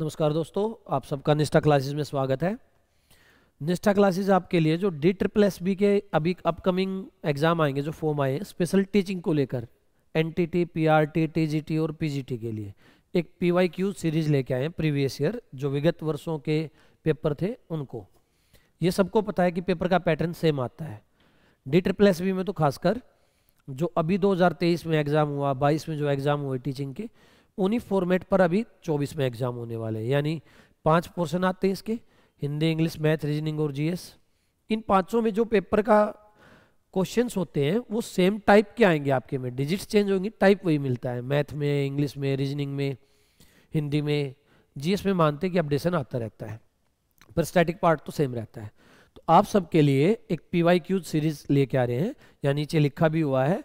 नमस्कार दोस्तों आप सबका निष्ठा क्लासेस में स्वागत है निष्ठा क्लासेस आपके लिए जो डी ट्रिपल एस बी के अभी अपकमिंग एग्जाम आएंगे जो फॉर्म आए स्पेशल टीचिंग को लेकर N T T P R T T G T और पी जी टी के लिए एक पी वाई क्यू सीरीज लेके आए हैं प्रीवियस ईयर जो विगत वर्षों के पेपर थे उनको ये सबको पता है कि पेपर का पैटर्न सेम आता है डी ट्रिपल एस बी में तो खासकर जो अभी 2023 में एग्ज़ाम हुआ 22 में जो एग्ज़ाम हुए टीचिंग के उन्हीं फॉर्मेट पर अभी 24 में एग्जाम होने वाले हैं यानी पांच पोर्शन आते हैं इसके हिंदी इंग्लिश मैथ रीजनिंग और जीएस इन पांचों में जो पेपर का क्वेश्चंस होते हैं वो सेम टाइप के आएंगे आपके में डिजिट्स चेंज होंगे टाइप वही मिलता है मैथ में इंग्लिश में रीजनिंग में हिंदी में जीएस में मानते हैं कि अपडेशन आता रहता है पर स्टैटिक पार्ट तो सेम रहता है तो आप सबके लिए एक पी सीरीज लेके आ रहे हैं या नीचे लिखा भी हुआ है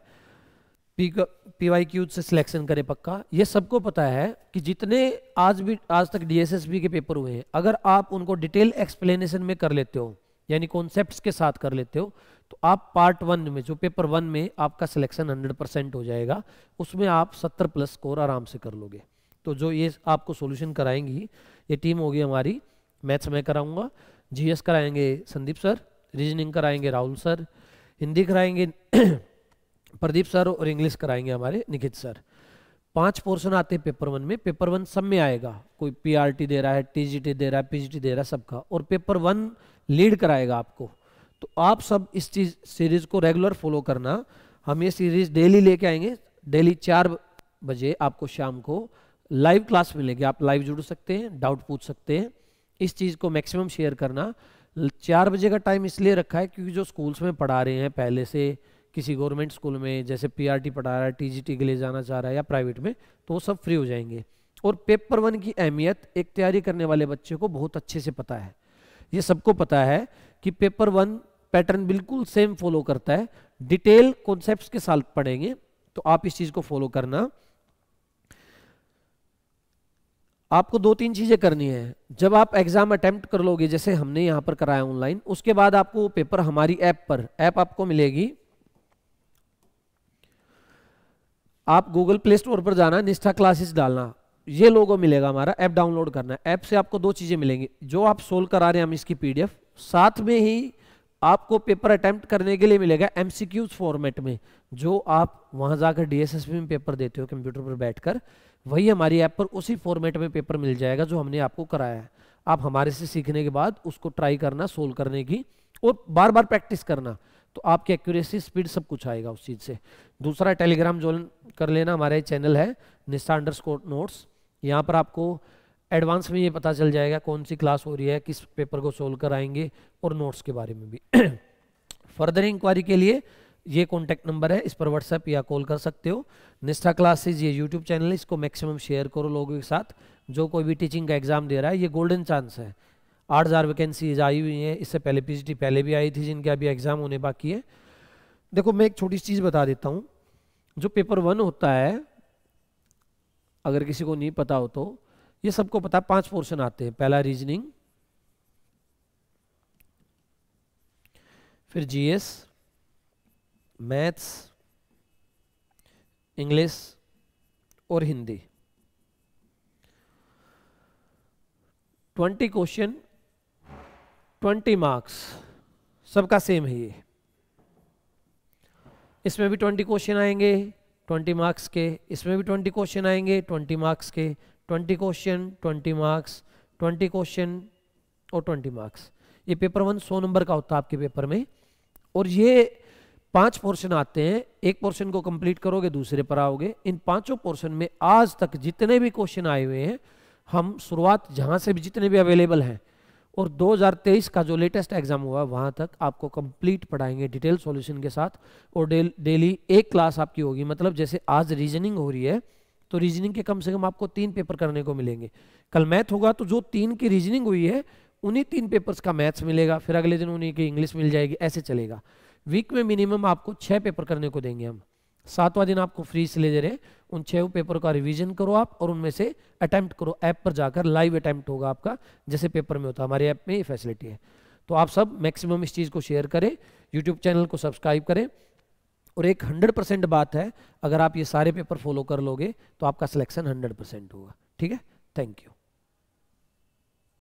पी पी वाई क्यू से सिलेक्शन करें पक्का ये सबको पता है कि जितने आज भी आज तक डीएसएसबी के पेपर हुए हैं अगर आप उनको डिटेल एक्सप्लेनेशन में कर लेते हो यानी कॉन्सेप्ट्स के साथ कर लेते हो तो आप पार्ट वन में जो पेपर वन में आपका सिलेक्शन 100 परसेंट हो जाएगा उसमें आप 70 प्लस स्कोर आराम से कर लोगे तो जो ये आपको सोल्यूशन कराएंगी ये टीम होगी हमारी मैथ्स में कराऊंगा जीएस कराएंगे संदीप सर रीजनिंग कराएंगे राहुल सर हिंदी कराएंगे प्रदीप सर और इंग्लिश कराएंगे हमारे निखित सर पांच पोर्शन आते हैं पेपर वन में पेपर वन सब में आएगा कोई पीआरटी दे रहा है टीजीटी दे रहा है पीजीटी दे रहा है सबका और पेपर वन लीड कराएगा आपको तो आप सब इस चीज सीरीज को रेगुलर फॉलो करना हम ये सीरीज डेली लेके आएंगे डेली चार बजे आपको शाम को लाइव क्लास मिलेगी आप लाइव जुड़ सकते हैं डाउट पूछ सकते हैं इस चीज़ को मैक्सिमम शेयर करना चार बजे का टाइम इसलिए रखा है क्योंकि जो स्कूल्स में पढ़ा रहे हैं पहले से किसी गवर्नमेंट स्कूल में जैसे पीआरटी पढ़ा रहा है टीजीटी के लिए जाना चाह रहा है या प्राइवेट में तो वो सब फ्री हो जाएंगे और पेपर वन की अहमियत एक तैयारी करने वाले बच्चे को बहुत अच्छे से पता है ये सबको पता है कि पेपर वन पैटर्न बिल्कुल सेम फॉलो करता है डिटेल कॉन्सेप्ट के साथ पढ़ेंगे तो आप इस चीज को फॉलो करना आपको दो तीन चीजें करनी है जब आप एग्जाम अटेम्प्ट कर लोगे जैसे हमने यहां पर कराया ऑनलाइन उसके बाद आपको वो पेपर हमारी ऐप पर ऐप आपको मिलेगी आप गूगल प्ले स्टोर पर जाना निष्ठा क्लासेस डालना ये लोगों मिलेगा हमारा ऐप डाउनलोड करना ऐप से आपको दो चीज़ें मिलेंगी जो आप सोल्व करा रहे हैं हम इसकी पीडीएफ साथ में ही आपको पेपर अटेम्प्ट करने के लिए मिलेगा एमसीक्यूज फॉर्मेट में जो आप वहां जाकर डीएसएसपी में पेपर देते हो कंप्यूटर पर बैठकर वही हमारी ऐप पर उसी फॉर्मेट में पेपर मिल जाएगा जो हमने आपको कराया है आप हमारे से सीखने के बाद उसको ट्राई करना सोल्व करने की और बार बार प्रैक्टिस करना तो आपकी एक्यूरेसी स्पीड सब कुछ आएगा उस चीज़ से दूसरा टेलीग्राम ज्वाइन कर लेना हमारे चैनल है निस्सा अंडर नोट्स यहाँ पर आपको एडवांस में ये पता चल जाएगा कौन सी क्लास हो रही है किस पेपर को सोल्व कराएंगे और नोट्स के बारे में भी फर्दर इंक्वायरी के लिए ये कॉन्टैक्ट नंबर है इस पर व्हाट्सएप या कॉल कर सकते हो निष्ठा क्लासेज ये यूट्यूब चैनल है इसको मैक्सिमम शेयर करो लोगों के साथ जो कोई भी टीचिंग का एग्जाम दे रहा है ये गोल्डन चांस है आठ हज़ार वैकेंसीज आई हुई हैं इससे पहले पीजीटी पहले भी आई थी जिनके अभी एग्ज़ाम होने बाकी है देखो मैं एक छोटी सी चीज़ बता देता हूँ जो पेपर वन होता है अगर किसी को नहीं पता हो तो ये सबको पता है पांच पोर्शन आते हैं पहला रीजनिंग फिर जीएस मैथ्स इंग्लिश और Hindi twenty question twenty marks सबका सेम है ये इसमें भी ट्वेंटी क्वेश्चन आएंगे ट्वेंटी मार्क्स के इसमें भी ट्वेंटी क्वेश्चन आएंगे ट्वेंटी मार्क्स के twenty question twenty marks twenty question और ट्वेंटी मार्क्स ये पेपर वन सौ नंबर का होता है आपके पेपर में और ये पांच पोर्शन आते हैं एक पोर्शन को कंप्लीट करोगे दूसरे पर आओगे इन पांचों पोर्शन में आज तक जितने भी क्वेश्चन आए हुए हैं हम शुरुआत जहां से भी जितने भी अवेलेबल हैं और 2023 का जो लेटेस्ट एग्जाम हुआ वहां तक आपको कंप्लीट पढ़ाएंगे डिटेल सॉल्यूशन के साथ और डेली एक क्लास आपकी होगी मतलब जैसे आज रीजनिंग हो रही है तो रीजनिंग के कम से कम आपको तीन पेपर करने को मिलेंगे कल मैथ होगा तो जो तीन की रीजनिंग हुई है उन्हीं तीन पेपर्स का मैथ्स मिलेगा फिर अगले दिन उन्हीं की इंग्लिश मिल जाएगी ऐसे चलेगा वीक में मिनिमम आपको छः पेपर करने को देंगे हम सातवां दिन आपको फ्री से ले दे रहे हैं उन छह पेपर का रिवीजन करो आप और उनमें से अटैम्प्ट करो ऐप पर जाकर लाइव अटैम्प्ट होगा आपका जैसे पेपर में होता है हमारे ऐप में ये फैसिलिटी है तो आप सब मैक्सिमम इस चीज़ को शेयर करें यूट्यूब चैनल को सब्सक्राइब करें और एक हंड्रेड परसेंट बात है अगर आप ये सारे पेपर फॉलो कर लोगे तो आपका सिलेक्शन हंड्रेड परसेंट होगा ठीक है थैंक यू